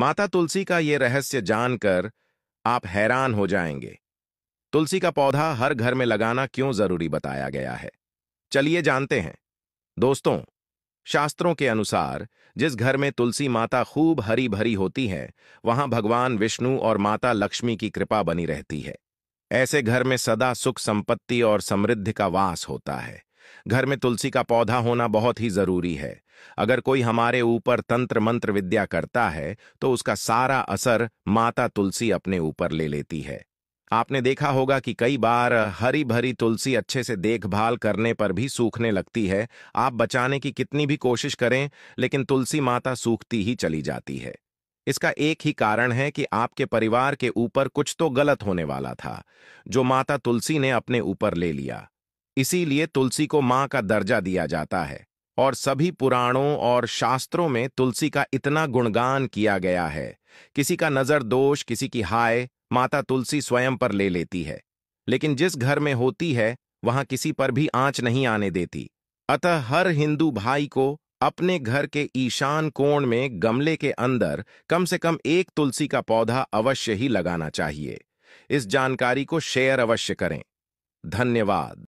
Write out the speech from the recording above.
माता तुलसी का ये रहस्य जानकर आप हैरान हो जाएंगे तुलसी का पौधा हर घर में लगाना क्यों जरूरी बताया गया है चलिए जानते हैं दोस्तों शास्त्रों के अनुसार जिस घर में तुलसी माता खूब हरी भरी होती है वहां भगवान विष्णु और माता लक्ष्मी की कृपा बनी रहती है ऐसे घर में सदा सुख संपत्ति और समृद्धि का वास होता है घर में तुलसी का पौधा होना बहुत ही जरूरी है अगर कोई हमारे ऊपर तंत्र मंत्र विद्या करता है तो उसका सारा असर माता तुलसी अपने ऊपर ले लेती है आपने देखा होगा कि कई बार हरी भरी तुलसी अच्छे से देखभाल करने पर भी सूखने लगती है आप बचाने की कितनी भी कोशिश करें लेकिन तुलसी माता सूखती ही चली जाती है इसका एक ही कारण है कि आपके परिवार के ऊपर कुछ तो गलत होने वाला था जो माता तुलसी ने अपने ऊपर ले लिया इसीलिए तुलसी को मां का दर्जा दिया जाता है और सभी पुराणों और शास्त्रों में तुलसी का इतना गुणगान किया गया है किसी का नजर दोष किसी की हाय माता तुलसी स्वयं पर ले लेती है लेकिन जिस घर में होती है वहां किसी पर भी आंच नहीं आने देती अतः हर हिंदू भाई को अपने घर के ईशान कोण में गमले के अंदर कम से कम एक तुलसी का पौधा अवश्य ही लगाना चाहिए इस जानकारी को शेयर अवश्य करें धन्यवाद